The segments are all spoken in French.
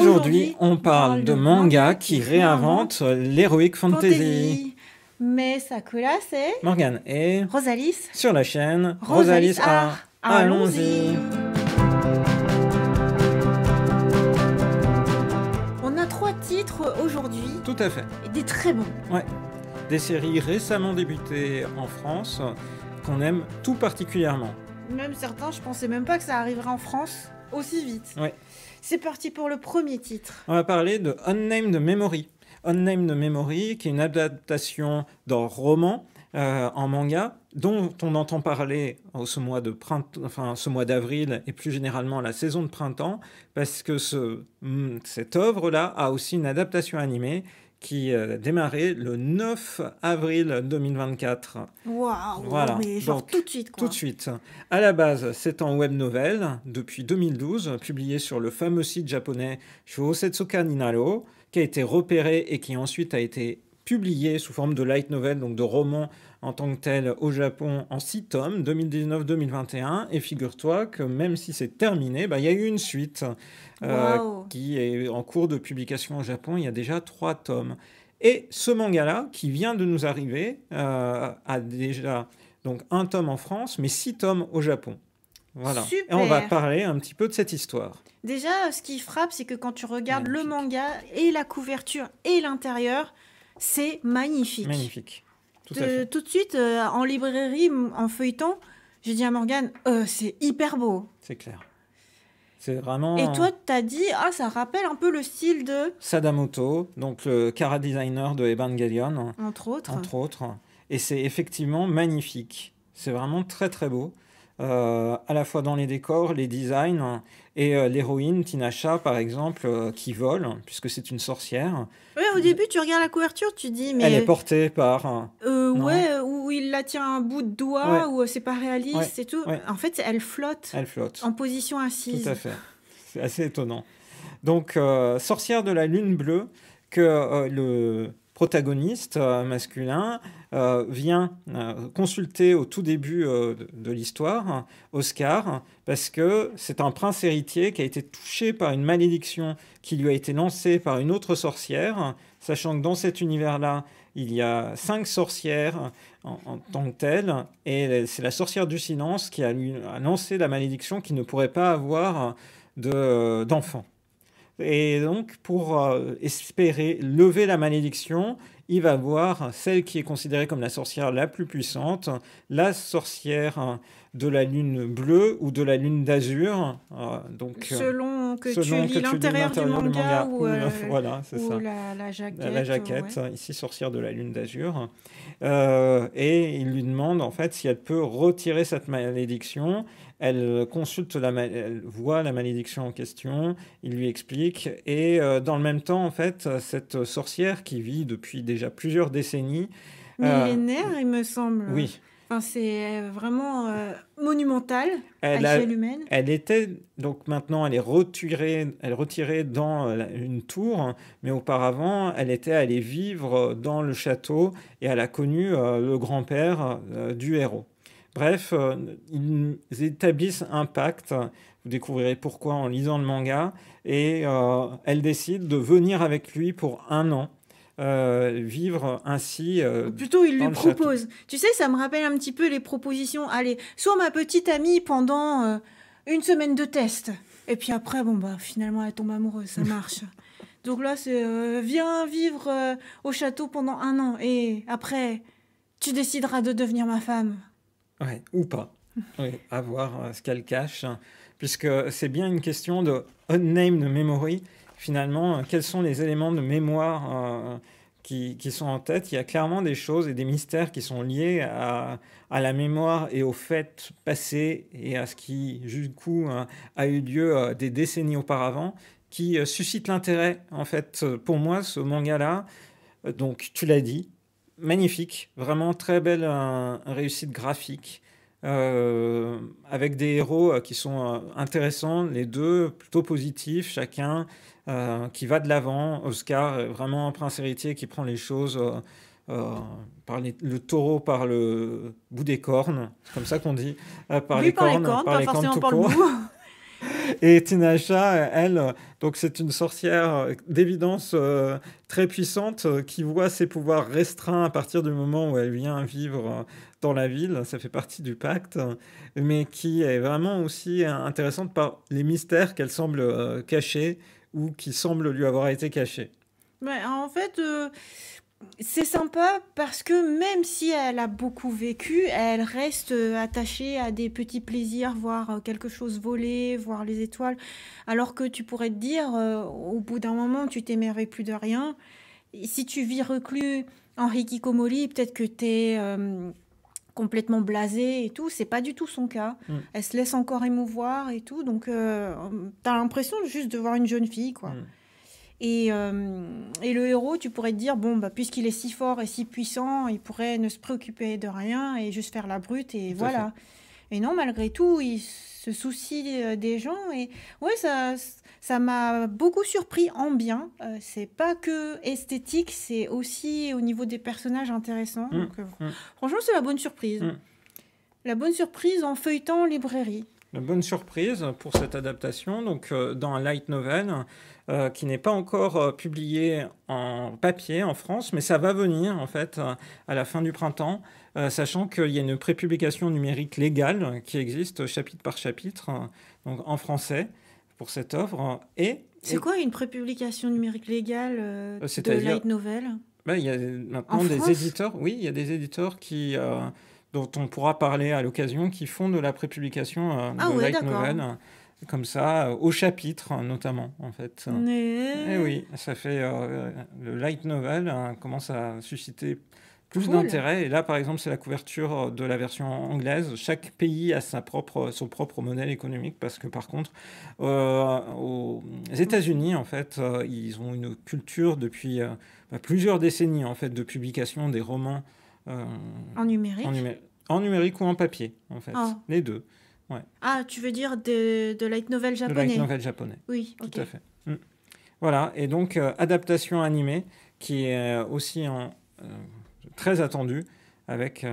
Aujourd'hui, on parle de manga qui réinvente l'heroic fantasy. Mais Sakura, c'est Morgane et Rosalis sur la chaîne Rosalis Art. Allons-y. On a trois titres aujourd'hui. Tout à fait. Et des très bons. Ouais. Des séries récemment débutées en France qu'on aime tout particulièrement. Même certains, je pensais même pas que ça arriverait en France aussi vite. Ouais. C'est parti pour le premier titre. On va parler de Unnamed Memory. Unnamed Memory, qui est une adaptation d'un roman euh, en manga, dont on entend parler ce mois de print, enfin ce mois d'avril et plus généralement la saison de printemps, parce que ce, mm, cette œuvre-là a aussi une adaptation animée qui euh, démarrait le 9 avril 2024. Waouh Mais genre tout de suite, quoi. Tout de suite. À la base, c'est en web novel depuis 2012, publié sur le fameux site japonais Shosetsuka Ninaro, qui a été repéré et qui ensuite a été publié sous forme de light novel, donc de roman en tant que tel au Japon en six tomes, 2019-2021. Et figure-toi que même si c'est terminé, bah, il y a eu une suite euh, qui est en cours de publication au Japon. Il y a déjà trois tomes. Et ce manga-là, qui vient de nous arriver, euh, a déjà donc un tome en France, mais six tomes au Japon. Voilà. Et on va parler un petit peu de cette histoire. Déjà, ce qui frappe, c'est que quand tu regardes le manga et la couverture et l'intérieur, c'est magnifique. Magnifique. Tout, de, suite, euh, en librairie, en feuilleton, j'ai dit à Morgane, euh, c'est hyper beau. C'est clair. C'est vraiment. Et toi, tu t'as dit, ah, ça rappelle un peu le style de. Sadamoto, donc le cara designer de Evangelion. Entre autres. Entre autres. Et c'est effectivement magnifique. C'est vraiment très très beau. Euh, à la fois dans les décors, les designs et euh, l'héroïne Tinasha, par exemple, euh, qui vole, puisque c'est une sorcière. Oui au début, tu regardes la couverture, tu dis, mais. Elle est portée par. ouais, ou il la tient un bout de doigt, ou c'est pas réaliste et tout. En fait, elle flotte. Elle flotte. En position assise. Tout à fait. C'est assez étonnant. Donc, Sorcière de la Lune Bleue, que le, protagoniste euh, masculin euh, vient euh, consulter au tout début de l'histoire Oscar parce que c'est un prince héritier qui a été touché par une malédiction qui lui a été lancée par une autre sorcière, sachant que dans cet univers-là, il y a cinq sorcières en, tant que telles, et c'est la sorcière du silence qui a, lancé la malédiction qui ne pourrait pas avoir d'enfant. Et donc, pour euh, espérer lever la malédiction, il va voir celle qui est considérée comme la sorcière la plus puissante, la sorcière hein, de la lune bleue ou de la lune d'azur. Hein, donc euh, selon que tu lis l'intérieur du, manga ou, euh, La, jaquette. ici sorcière de la lune d'azur. et il lui demande en fait si elle peut retirer cette malédiction. Elle euh, consulte, la elle voit la malédiction en question, il lui explique, et euh, dans le même temps, en fait, cette sorcière qui vit depuis déjà plusieurs décennies. Millénaire, euh, hein, il me semble. Oui. c'est vraiment monumental elle humaine. Elle était, donc maintenant, elle est retirée, elle dans une tour, mais auparavant, elle était allée vivre dans le château et elle a connu le grand-père du héros. Bref, euh, ils établissent un pacte, vous découvrirez pourquoi en lisant le manga, et euh, elle décide de venir avec lui pour un an. Euh, vivre ainsi. Plutôt, il lui propose. Tu sais, ça me rappelle un petit peu les propositions. Allez, sois ma petite amie pendant une semaine de test. Et puis après, bon, bah, finalement, elle tombe amoureuse, ça marche. Donc là, c'est viens vivre au château pendant un an et après, tu décideras de devenir ma femme. Ouais, ou pas. à voir euh, ce qu'elle cache, hein. puisque c'est bien une question de unnamed memory. Finalement, euh, quels sont les éléments de mémoire euh, qui, qui, sont en tête Il y a clairement des choses et des mystères qui sont liés à, à la mémoire et aux faits passés et à ce qui, du coup, hein, a eu lieu des décennies auparavant, qui suscite l'intérêt. En fait, pour moi, ce manga-là, donc tu l'as dit, magnifique, vraiment très belle réussite graphique. Euh, avec des héros euh, qui sont euh, intéressants, les deux plutôt positifs, chacun qui va de l'avant. Oscar vraiment un prince héritier qui prend les choses par le taureau par le bout des cornes, c'est comme ça qu'on dit, par, les cornes, par les Et Tinasha, elle, donc c'est une sorcière d'évidence euh, très puissante euh, qui voit ses pouvoirs restreints à partir du moment où elle vient vivre euh, dans la ville, ça fait partie du pacte, mais qui est vraiment aussi intéressante par les mystères qu'elle semble cacher ou qui semblent lui avoir été cachés. Mais en fait, c'est sympa parce que même si elle a beaucoup vécu, elle reste euh, attachée à des petits plaisirs, voir euh, quelque chose voler, voir les étoiles. Alors que tu pourrais te dire, euh, au bout d'un moment, tu t'aimerais plus de rien. si tu vis reclus Henri Kikomori, peut-être que tu es complètement blasé et tout. C'est pas du tout son cas. Mm. Elle se laisse encore émouvoir et tout. Donc, tu as l'impression juste de voir une jeune fille, quoi. Mm. Euh, et, le héros, tu pourrais te dire, bon, bah, puisqu'il est si fort et si puissant, il pourrait ne se préoccuper de rien et juste faire la brute, et voilà. Et non, malgré tout, il se soucie euh, des gens. Et ouais, ça, ça m'a beaucoup surpris en bien. Euh, c'est pas que esthétique, c'est aussi au niveau des personnages intéressants. Mmh, mmh. Franchement, c'est la bonne surprise. Mmh. La bonne surprise en feuilletant librairie. La bonne surprise pour cette adaptation, donc dans Light Novel, euh, qui n'est pas encore euh, publié en papier en France, mais ça va venir en fait euh, à la fin du printemps, sachant qu'il y a une prépublication numérique légale qui existe chapitre par chapitre, donc en français pour cette œuvre. Et c'est quoi une prépublication numérique légale de light novel ben, Il y a maintenant des éditeurs, oui, il y a des éditeurs qui dont on pourra parler à l'occasion, qui font de la prépublication ah de light novel comme ça, euh, au chapitre hein, notamment, en fait. Eh oui, ça fait euh, euh, le light novel hein, commence à susciter plus d'intérêt. Et là, par exemple, c'est la couverture de la version anglaise. Chaque pays a sa propre, son propre modèle économique parce que, par contre, aux États-Unis, en fait, ils ont une culture depuis bah, plusieurs décennies, en fait, de publication des romans en numérique. En, numérique ou en papier, en fait, ah. les deux. Ah, tu veux dire de, de light novel japonais De light novel japonais. Oui, Tout à fait. Mm. Voilà, et donc euh, adaptation animée qui est euh, aussi en, euh, très attendue avec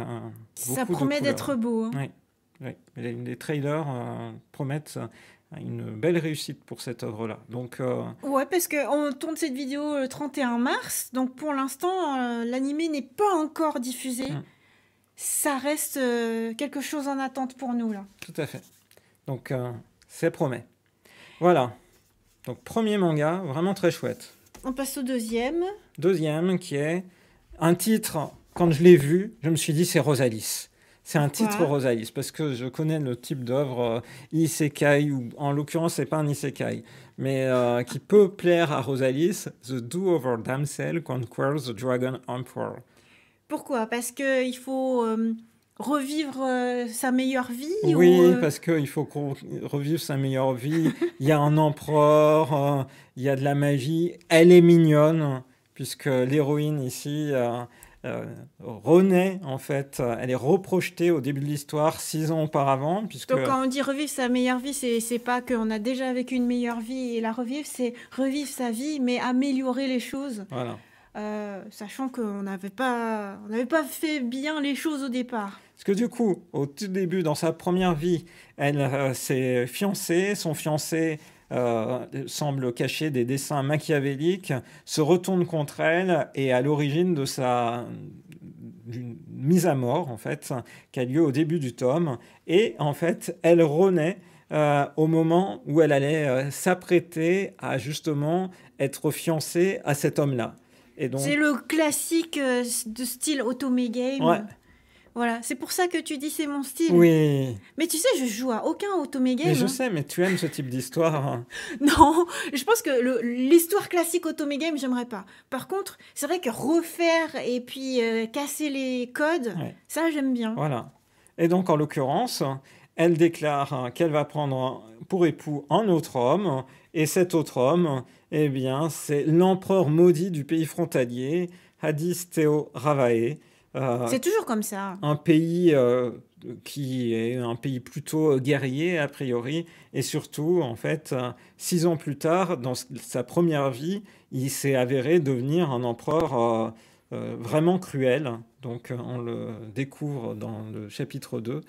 Ça promet d'être beau. Hein. Oui. Les, trailers promettent une belle réussite pour cette œuvre-là. Donc, Ouais, parce qu'on tourne cette vidéo le 31 mars, donc pour l'instant, l'animé n'est pas encore diffusé. Mm ça reste euh, quelque chose en attente pour nous là. Tout à fait. Donc euh, c'est promet. Voilà. Donc premier manga, vraiment très chouette. On passe au deuxième. Deuxième qui est un titre, quand je l'ai vu, je me suis dit c'est Rosalys. C'est un titre Rosalys, parce que je connais le type d'œuvre euh, isekai ou en l'occurrence c'est pas un isekai mais qui peut plaire à Rosalys. « The Do Over Damsel Conquers the Dragon Emperor. Pourquoi Parce qu'il faut euh, revivre euh, sa meilleure vie Oui, euh parce qu'il faut qu'on sa meilleure vie. il y a un empereur, il y a de la magie. Elle est mignonne, puisque l'héroïne ici... Euh, renaît en fait, elle est reprojetée au début de l'histoire six ans auparavant. Donc quand on dit revivre sa meilleure vie, c'est pas qu'on a déjà vécu une meilleure vie et la revivre, c'est revivre sa vie mais améliorer les choses. Voilà. Euh, sachant qu'on n'avait pas, fait bien les choses au départ. Parce que du coup, au tout début, dans sa première vie, elle euh, s'est fiancée, son fiancé euh, semble cacher des dessins machiavéliques, se retourne contre elle et à l'origine de sa d'une mise à mort en fait qui a lieu au début du tome et en fait elle renaît au moment où elle allait s'apprêter à justement être fiancée à cet homme-là. C'est le classique euh, de style Otome Game. Voilà, c'est pour ça que tu dis c'est mon style. Oui. Mais tu sais, je joue à aucun automégame Game. je hein. sais, mais tu aimes ce type d'histoire. Hein. non, je pense que l'histoire classique Otome Game, j'aimerais pas. Par contre, c'est vrai que refaire et puis euh, casser les codes, ça j'aime bien. Voilà. Et donc, en l'occurrence, elle déclare hein, qu'elle va prendre pour époux un autre homme, et cet autre homme, eh bien, c'est l'empereur maudit du pays frontalier, Hadis Théo Ravae. Euh, c'est toujours comme ça. Un pays euh, qui est un pays plutôt euh, guerrier, a priori. Et surtout, en fait, six ans plus tard, dans sa première vie, il s'est avéré devenir un empereur vraiment cruel. Donc, on le découvre dans le chapitre 2.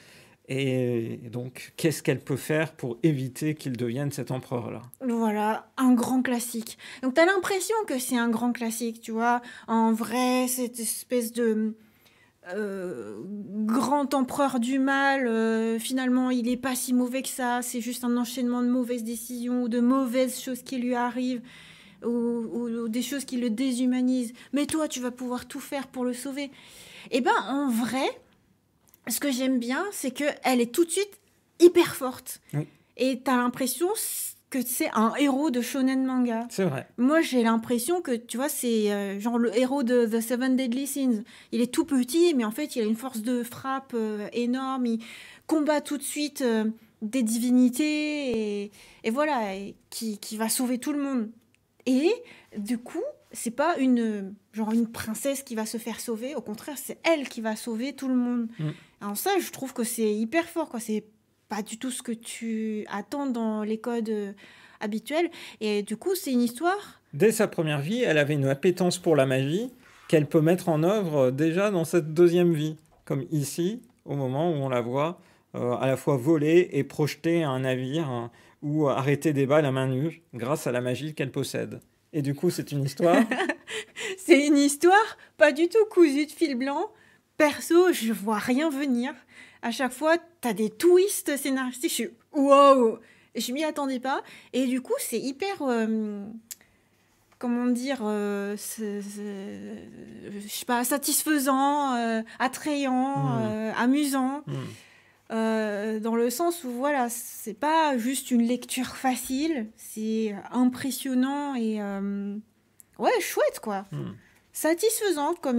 Et donc, qu'est-ce qu'elle peut faire pour éviter qu'il devienne cet empereur-là Voilà, un grand classique. Donc, tu as l'impression que c'est un grand classique, tu vois. En vrai, cette espèce de euh, grand empereur du mal, euh, finalement, il n'est pas si mauvais que ça. C'est juste un enchaînement de mauvaises décisions ou de mauvaises choses qui lui arrivent. Ou, des choses qui le déshumanisent. Mais toi, tu vas pouvoir tout faire pour le sauver. Eh ben, en vrai, ce que j'aime bien, c'est qu'elle est tout de suite hyper forte. Et t'as l'impression que c'est un héros de shonen manga. C'est vrai. Moi, j'ai l'impression que, tu vois, c'est euh, genre le héros de The Seven Deadly Sins. Il est tout petit, mais en fait, il a une force de frappe euh, énorme. Il combat tout de suite euh, des divinités et, voilà, qui va sauver tout le monde. Et du coup, c'est pas une genre une princesse qui va se faire sauver au contraire c'est elle qui va sauver tout le monde Alors mm. ça je trouve que c'est hyper fort quoi c'est pas du tout ce que tu attends dans les codes euh, habituels et du coup c'est une histoire dès sa première vie elle avait une appétence pour la magie qu'elle peut mettre en œuvre euh, déjà dans cette deuxième vie comme ici au moment où on la voit euh, à la fois voler et projeter un navire hein, ou arrêter des balles à main nue grâce à la magie qu'elle possède et du coup, c'est une histoire. c'est une histoire pas du tout cousue de fil blanc. Perso, je vois rien venir. À chaque fois, t'as des twists scénaristiques. Je suis wow, je m'y attendais pas. Et du coup, c'est hyper. Euh, comment dire, euh, je sais pas, satisfaisant, euh, attrayant, hmm. amusant. Hmm. Euh, dans le sens où voilà, c'est pas juste une lecture facile, c'est impressionnant et euh, ouais, chouette quoi. Hmm. Satisfaisante comme,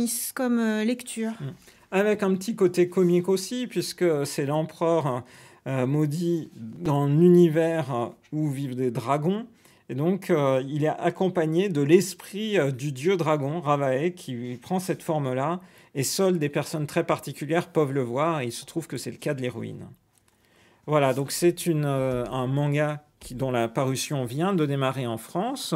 euh, lecture. Hmm. Avec un petit côté comique aussi, puisque c'est l'empereur maudit dans l'univers où vivent des dragons. Et donc, il est accompagné de l'esprit du dieu dragon, Ravae, qui prend cette forme-là et seules des personnes très particulières peuvent le voir, et il se trouve que c'est le cas de l'héroïne. Voilà, donc c'est euh, un manga qui, dont la parution vient de démarrer en France,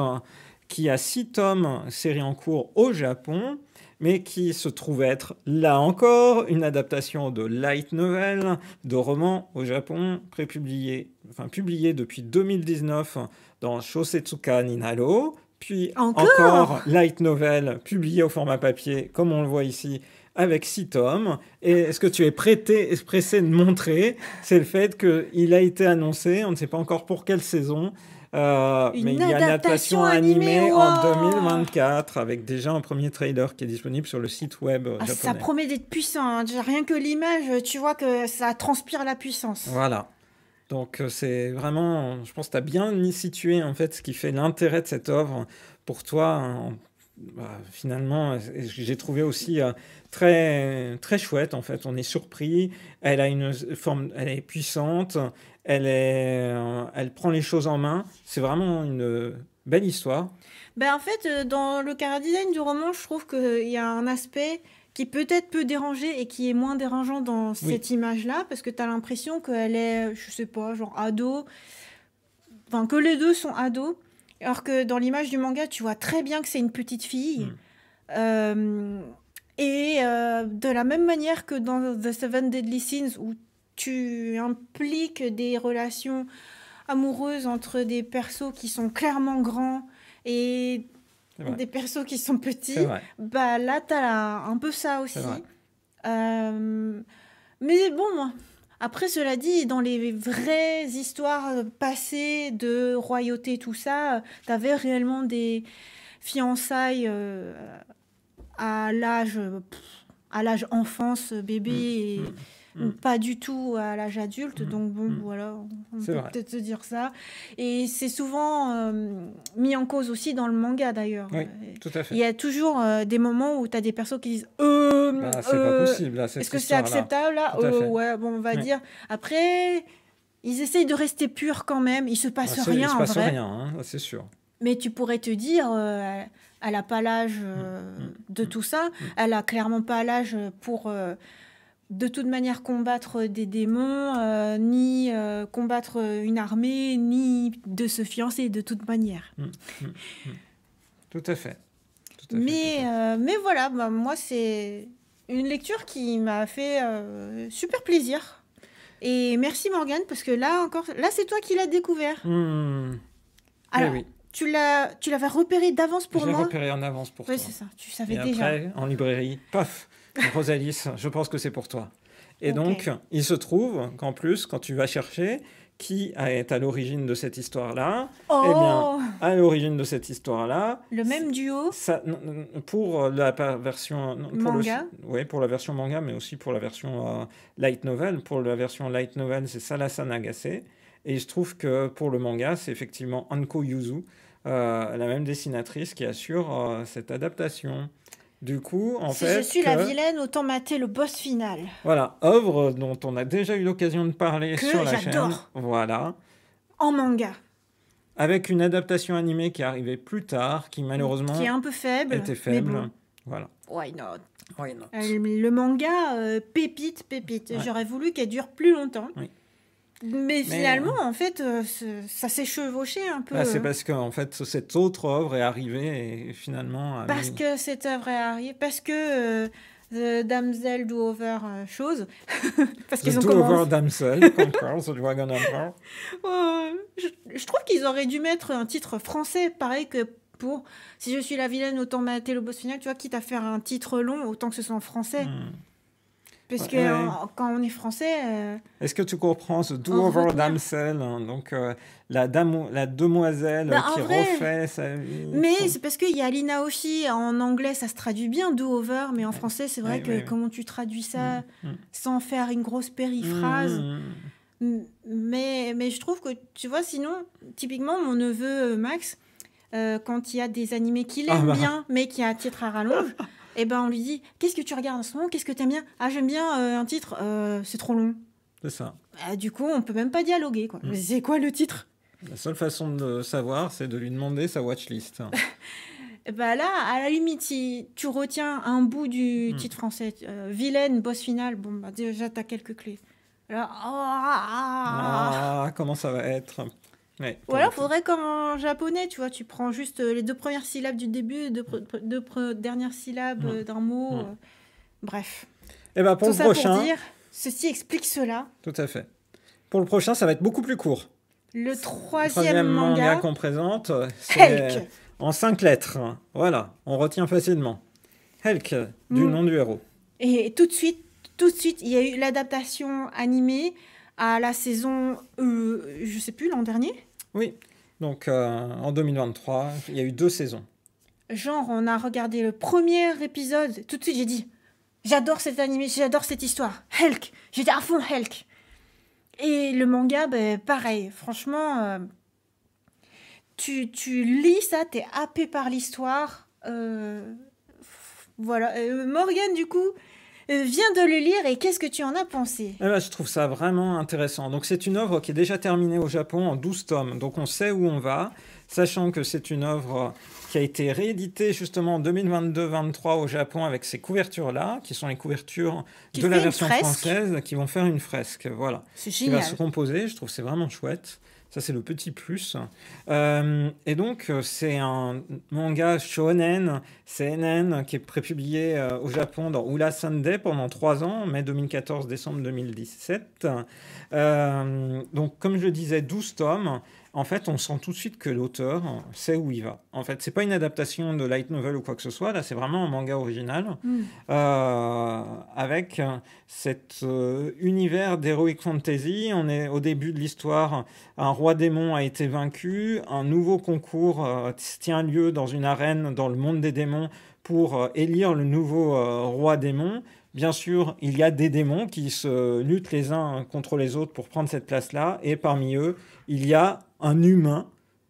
qui a six tomes, série en cours au Japon, mais qui se trouve être, là encore, une adaptation de light novel, de roman au Japon, prépublié, enfin publié depuis 2019 dans Shosetsuka Ninalo, puis encore, light novel publié au format papier, comme on le voit ici, avec six tomes. Et ce que tu es prêté, pressé de montrer, c'est le fait qu'il a été annoncé, on ne sait pas encore pour quelle saison, euh, mais il y a une adaptation animée, en 2024 avec déjà un premier trailer qui est disponible sur le site web ah, japonais. Ça promet d'être puissant, hein. rien que l'image, tu vois que ça transpire la puissance. Voilà. Donc euh, c'est vraiment, je pense, tu as bien situé en fait ce qui fait l'intérêt de cette œuvre pour toi. Bah, finalement, j'ai trouvé aussi euh, très très chouette en fait. On est surpris. Elle a une forme, elle est puissante. Elle est, euh, elle prend les choses en main. C'est vraiment une belle histoire. Ben en fait, dans le chara-design du roman, je trouve qu'il y a un aspect qui peut-être peut déranger et qui est moins dérangeant dans cette image-là, parce que tu as l'impression qu'elle est, je sais pas, genre ado, enfin que les deux sont ados, alors que dans l'image du manga, tu vois très bien que c'est une petite fille. Hmm. Euh, et euh, de la même manière que dans The Seven Deadly Sins, où tu impliques des relations amoureuses entre des persos qui sont clairement grands et des persos qui sont petits, bah là, tu un peu ça aussi. Euh, mais bon, après, cela dit, dans les vraies histoires euh, passées de royauté, tout ça, euh, tu avais réellement des fiançailles à l'âge à l'âge enfance, bébé. Mm, et... Mm. Mm. pas du tout à l'âge adulte. Mm. Donc bon, mm. voilà, on peut peut-être se dire ça. Et c'est souvent euh, mis en cause aussi dans le manga d'ailleurs. Oui, euh, tout à fait. Il y a toujours euh, des moments où tu as des persos qui disent euh, bah, c'est pas possible. Est-ce que c'est acceptable là, Ouais, bon, on va dire. Après, ils essayent de rester purs quand même. Il se bah, passe rien. Il se passe rien, hein, c'est sûr. Mais tu pourrais te dire elle n'a pas l'âge de tout ça, elle n'a clairement pas l'âge pour de toute manière combattre des démons, euh, ni euh, combattre une armée, ni de se fiancer de toute manière. Mmh, mmh, mmh. Tout à fait. mais, euh, mais voilà, bah, moi c'est une lecture qui m'a fait super plaisir. Et merci Morgane, parce que là encore, là c'est toi qui l'as découvert. Alors, eh oui. tu l'as, l'avais repéré d'avance pour moi. Je repéré en avance pour toi. Oui, c'est ça. Tu savais déjà. Après, en librairie, paf. Rosalis, je pense que c'est pour toi. Et donc, il se trouve qu'en plus, quand tu vas chercher qui est à l'origine de cette histoire-là, eh bien, oh à l'origine de cette histoire-là, le même duo, pour la version pour manga, pour la version manga, mais aussi pour la version euh, light novel. Pour la version light novel, c'est salasan Nagase, et il se trouve que pour le manga, c'est effectivement Anko Yuzu, euh, la même dessinatrice, qui assure euh, cette adaptation. Du coup, en fait. Si je suis la vilaine, autant mater le boss final. Voilà, œuvre dont on a déjà eu l'occasion de parler sur la chaîne. Voilà. En manga. Avec une adaptation animée qui est arrivée plus tard, qui malheureusement. Qui est un peu faible. Était faible. Mais bon. Voilà. Why not? Why not? Euh, le manga, euh, pépite, pépite. J'aurais voulu qu'elle dure plus longtemps. Oui. Mais, finalement, euh, en fait, euh, ça s'est chevauché un peu. Bah, c'est hein. parce que fait, cette autre œuvre est arrivée et finalement. Parce que cette œuvre est arrivée, parce que. The euh, Damsel Do Over chose. parce qu'ils ont Do Over Damsel, The Dragon Emperor. Oh, je, je, trouve qu'ils auraient dû mettre un titre français, pareil que pour Si je suis la vilaine, autant mater le boss final, tu vois, quitte à faire un titre long, autant que ce soit en français. Hmm. Parce que quand on est français. Euh, Est-ce que tu comprends ce do-over damsel hein, Donc, euh, la, la demoiselle bah, qui refait sa Mais c'est parce qu'il y a Lina aussi. En anglais, ça se traduit bien, do-over. Mais en français, c'est vrai que comment tu traduis ça mm, mm. sans faire une grosse périphrase mm, mais, je trouve que, tu vois, sinon, typiquement, mon neveu euh, Max, quand il y a des animés qu'il ah aime bah. bien, mais qui a un titre à rallonge. et eh ben on lui dit Qu'est-ce que tu regardes en ce moment Qu'est-ce que t'aimes bien Ah, j'aime bien euh, un titre, euh, c'est trop long. C'est ça. Bah, du coup, on peut même pas dialoguer. Mm. C'est quoi le titre La seule façon de savoir, c'est de lui demander sa watchlist. bah là, à la limite, si tu retiens un bout du mm. titre français, euh, vilaine, boss finale, bon, bah déjà, t'as quelques clés. Ah, ah, ah. ah, comment ça va être ou alors, faudrait comme en japonais, tu vois, tu prends juste euh, les deux premières syllabes du début, deux, deux dernières syllabes euh, d'un mot. Euh, bref. Et eh ben pour Tout le ça prochain. Pour dire, ceci explique cela. Tout à fait. Pour le prochain, ça va être beaucoup plus court. Le troisième, manga, qu'on présente, c'est en cinq lettres. Voilà, on retient facilement. Helk, du mm. nom du héros. Et tout de suite, tout de suite, il y a eu l'adaptation animée à la saison, euh, je sais plus, l'an dernier Oui, donc euh, en 2023, il y a eu deux saisons. Genre, on a regardé le premier épisode, tout de suite j'ai dit, j'adore cet animé, j'adore cette histoire, Helk, j'étais à fond Helk. Et le manga, ben, pareil, franchement, euh, tu, tu, lis ça, t'es happé par l'histoire. voilà, Morgane, du coup, euh, viens de le lire et qu'est-ce que tu en as pensé eh ben, Je trouve ça vraiment intéressant. Donc c'est une œuvre qui est déjà terminée au Japon en 12 tomes, donc on sait où on va, sachant que c'est une œuvre qui a été rééditée justement en 2022 2023 au Japon avec ces couvertures-là, qui sont les couvertures de la version française, qui vont faire une fresque, voilà. C'est génial. Qui va se composer, je trouve c'est vraiment chouette. Ça, c'est le petit plus. Euh, et donc, euh, c'est un manga shonen, CNN, qui est prépublié euh, au Japon dans Oula Sunday pendant trois ans, mai 2014, décembre 2017. donc, comme je le disais, 12 tomes en fait, on sent tout de suite que l'auteur sait où il va. En fait, c'est pas une adaptation de light novel ou quoi que ce soit. Là, c'est vraiment un manga original mm. euh, avec cet euh, univers d'heroic fantasy. On est au début de l'histoire. Un roi démon a été vaincu. Un nouveau concours euh, tient lieu dans une arène dans le monde des démons pour élire le nouveau roi démon Bien sûr, il y a des démons qui se luttent les uns contre les autres pour prendre cette place-là, et parmi eux, il y a un humain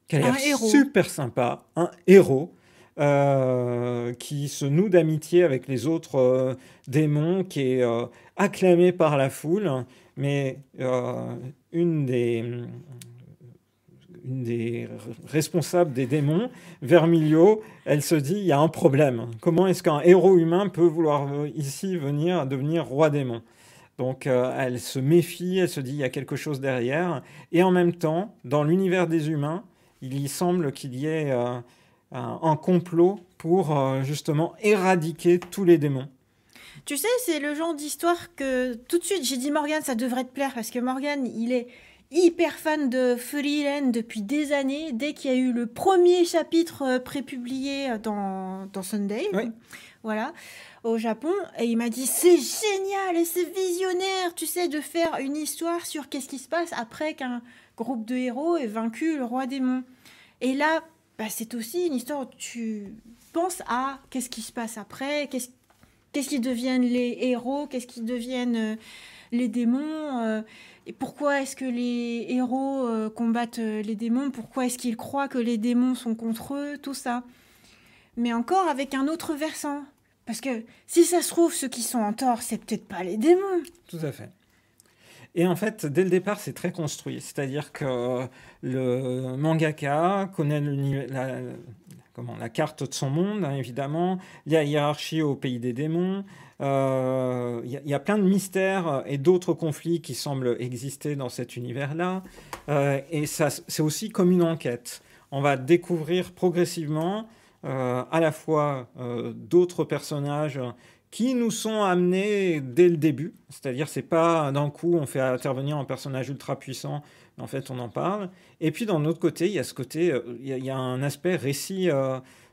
qui a super sympa, un héros. Euh, qui se noue d'amitié avec les autres euh, démons, qui est euh, acclamé par la foule. Mais une des, une des responsables des démons, Vermilio, elle se dit il y a un problème. Comment est-ce qu'un héros humain peut vouloir euh, ici venir devenir roi démon donc euh, elle se méfie, elle se dit il y a quelque chose derrière. Et en même temps, dans l'univers des humains, il y semble qu'il y ait euh, un, complot pour justement éradiquer tous les démons. Tu sais, c'est le genre d'histoire que tout de suite j'ai dit Morgane, ça devrait te plaire parce que Morgane, il est hyper fan de Furry Land depuis des années, dès qu'il y a eu le premier chapitre euh, prépublié euh, dans, dans Sunday. Voilà au Japon et il m'a dit c'est génial et c'est visionnaire, tu sais, de faire une histoire sur qu'est-ce qui se passe après qu'un groupe de héros ait vaincu le roi démon. Et là, bah, c'est aussi une histoire tu penses à qu'est-ce qui se passe après, qu'est-ce quest qu'ils deviennent les héros, qu'est-ce qu'ils deviennent euh, les démons. Et pourquoi est-ce que les héros euh, combattent euh, les démons Pourquoi est-ce qu'ils croient que les démons sont contre eux Tout ça. Mais encore avec un autre versant. Parce que si ça se trouve, ceux qui sont en tort, c'est peut-être pas les démons. Tout à fait. Et en fait, dès le départ, c'est très construit. C'est-à-dire que le mangaka connaît la, la carte de son monde, hein, évidemment, il y a hiérarchie au pays des démons, il euh, y, a plein de mystères et d'autres conflits qui semblent exister dans cet univers-là. Euh, et c'est aussi comme une enquête. On va découvrir progressivement euh, à la fois euh, d'autres personnages qui nous sont amenés dès le début. C'est-à-dire, c'est pas d'un coup on fait intervenir un personnage ultra puissant, en fait on en parle. Et puis d'un autre côté, il y a ce côté, il y, a un aspect récit.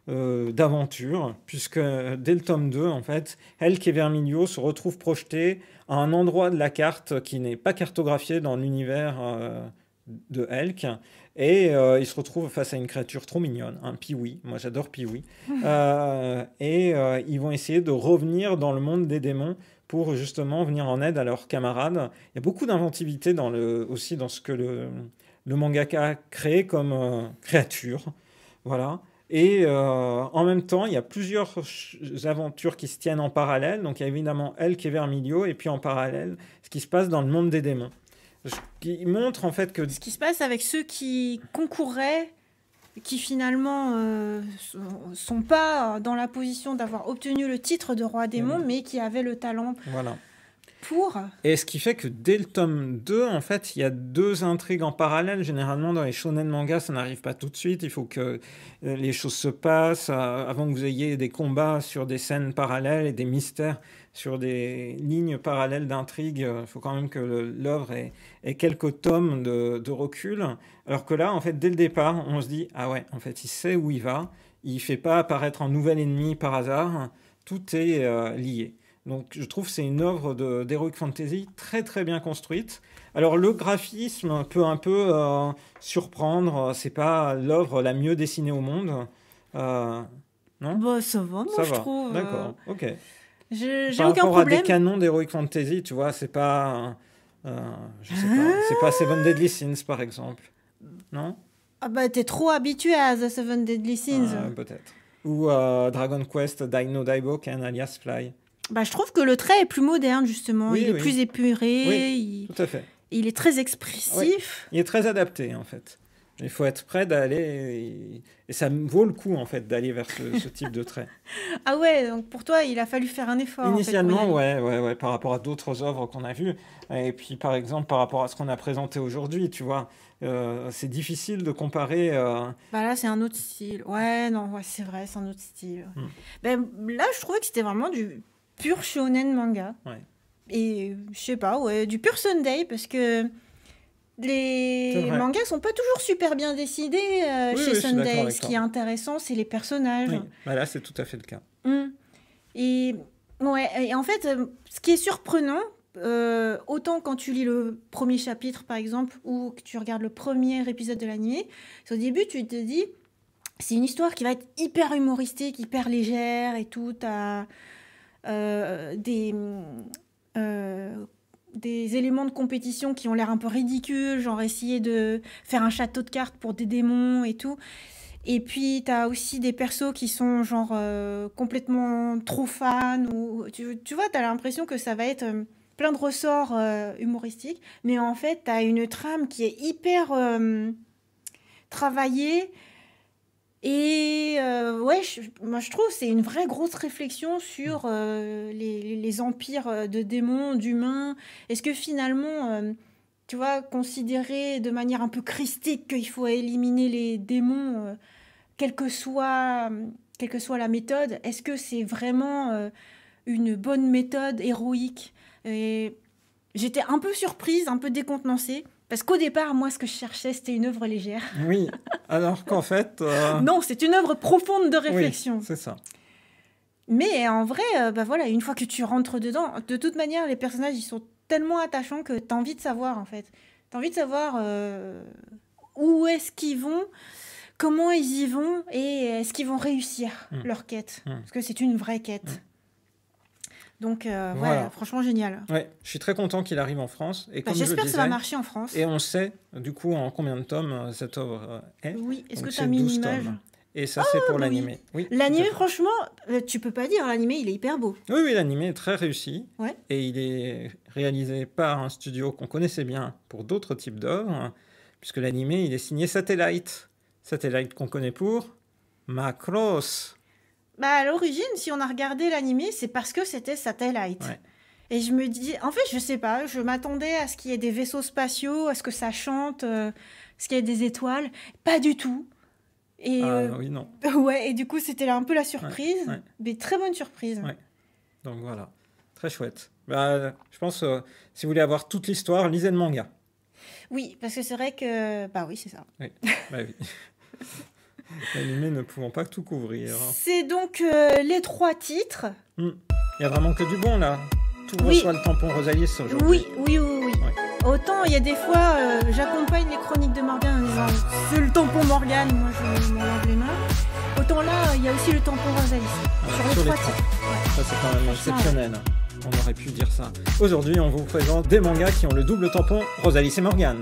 Euh, d'aventure, puisque dès le tome 2, en fait, Elk et Vermilio se retrouvent projetés à un endroit de la carte qui n'est pas cartographié dans l'univers euh, de Elk et euh, ils se retrouvent face à une créature trop mignonne, un Piwi, moi j'adore Piwi, et ils vont essayer de revenir dans le monde des démons pour justement venir en aide à leurs camarades. Il y a beaucoup d'inventivité aussi dans ce que le, le mangaka crée comme créature. Voilà. Et euh, en même temps, il y a plusieurs aventures qui se tiennent en parallèle. Donc il y a évidemment elle qui est vers et puis en parallèle, ce qui se passe dans le monde des démons. qui montre en fait que... Ce qui se passe avec ceux qui concouraient, qui finalement euh, sont pas dans la position d'avoir obtenu le titre de roi démon, mmh. mais qui avaient le talent. Voilà. Et ce qui fait que dès le tome 2, en fait, il y a deux intrigues en parallèle. Généralement, dans les shonen manga, ça n'arrive pas tout de suite. Il faut que euh, les choses se passent euh, avant que vous ayez des combats sur des scènes parallèles et des mystères sur des lignes parallèles d'intrigue. Il faut quand même que l'œuvre ait, quelques tomes de, recul. Alors que là, en fait, dès le départ, on se dit Ah ouais, en fait, il sait où il va. Il ne fait pas apparaître un nouvel ennemi par hasard. Tout est euh, lié. Donc je trouve que c'est une œuvre d'Heroic Fantasy très très bien construite. Alors le graphisme peut un peu euh, surprendre, euh, c'est pas l'œuvre la mieux dessinée au monde. Euh, non bah, Ça va, moi je trouve. D'accord, ok. J'ai aucun à des canons d'Heroic Fantasy, tu vois, c'est pas. pas, Seven Deadly Sins par exemple. Non Ah bah t'es trop habitué à The Seven Deadly Sins. Ah, peut-être. Ou Dragon Quest Dino et alias Fly. Bah, je trouve que le trait est plus moderne, justement. il est plus épuré. Oui, il... Tout à fait. Il est très expressif. Il est très adapté, en fait. Il faut être prêt d'aller. Et ça vaut le coup, en fait, d'aller vers ce, type de trait. ah ouais, donc pour toi, il a fallu faire un effort. Initialement, ouais, ouais, ouais, par rapport à d'autres œuvres qu'on a vues. Et puis, par exemple, par rapport à ce qu'on a présenté aujourd'hui, tu vois. Euh, c'est difficile de comparer. Euh... Bah là, c'est un autre style. Ouais, non, ouais, c'est vrai, c'est un autre style. Hmm. Ben, là, je trouvais que c'était vraiment du pur shonen manga. Et euh, je sais pas, ouais, du pur Sunday, parce que les mangas sont pas toujours super bien décidés euh, chez Sunday. Ce qui est intéressant, c'est les personnages. Oui. Bah là, c'est tout à fait le cas. Hum. Et, ouais, et en fait, euh, ce qui est surprenant, autant quand tu lis le premier chapitre, par exemple, ou que tu regardes le premier épisode de l'animé, au début, tu te dis, c'est une histoire qui va être hyper humoristique, hyper légère et tout. à euh, euh, des éléments de compétition qui ont l'air un peu ridicules, genre essayer de faire un château de cartes pour des démons et tout. Et puis, tu as aussi des persos qui sont genre euh, complètement trop fans. Ou, tu, tu vois, tu as l'impression que ça va être plein de ressorts humoristiques. Mais en fait, tu as une trame qui est hyper travaillée, et euh, ouais, moi je trouve c'est une vraie grosse réflexion sur euh, les, empires euh, de démons, d'humains. Est-ce que finalement, tu vois, considérer de manière un peu christique qu'il faut éliminer les démons, quelle, que soit, quelle que soit la méthode, est-ce que c'est vraiment une bonne méthode héroïque Et j'étais un peu surprise, un peu décontenancée. Parce qu'au départ, moi, ce que je cherchais, c'était une œuvre légère. Oui, alors qu'en fait... Euh, non, c'est une œuvre profonde de réflexion. c'est ça. Mais euh, en vrai, euh, bah voilà, une fois que tu rentres dedans, de toute manière, les personnages, ils sont tellement attachants que tu as envie de savoir, en fait. Tu as envie de savoir où est-ce qu'ils vont, comment ils y vont, et est-ce qu'ils vont réussir mmh. leur quête. Mmh. Parce que c'est une vraie quête. Mmh. Donc euh, voilà. franchement génial. Ouais, je suis très content qu'il arrive en France. Et bah, j'espère que ça va marcher en France. Et on sait du coup en combien de tomes euh, cette œuvre euh, est. Oui, est-ce que tu as mis une image Et ça, ah c'est pour bah l'animé. Oui, l'animé, franchement, tu peux pas dire, l'animé, il est hyper beau. Oui, oui, l'animé est très réussi. Et il est réalisé par un studio qu'on connaissait bien pour d'autres types d'œuvres, puisque l'animé, il est signé Satellite. Satellite qu'on connaît pour Macross bah, à l'origine, si on a regardé l'animé, c'est parce que c'était Satellite. Et je me dis, en fait, je sais pas, je m'attendais à ce qu'il y ait des vaisseaux spatiaux, à ce que ça chante, euh, à ce qu'il y ait des étoiles. Pas du tout. Et, ah euh, oui, non. Ouais, et du coup, c'était un peu la surprise, mais très bonne surprise. Donc voilà, très chouette. Bah, je pense, euh, si vous voulez avoir toute l'histoire, lisez le manga. Oui, parce que c'est vrai que. Bah oui, c'est ça. Oui, bah oui. L'animé ne pouvant pas tout couvrir. C'est donc euh, les trois titres. Hmm. Il n'y y a vraiment que du bon là. Tout reçoit le tampon Rosalie aujourd'hui. Oui, oui, oui, oui. Autant il y a des fois, euh, j'accompagne les chroniques de Morgane disant ah. « c'est le tampon Morgane, moi je m'en lave les mains. Autant là, il y a aussi le tampon Rosalie. Ah, sur, les, trois, titres. Ça c'est quand même exceptionnel. On aurait pu dire ça. Aujourd'hui, on vous présente des mangas qui ont le double tampon Rosalie et Morgane.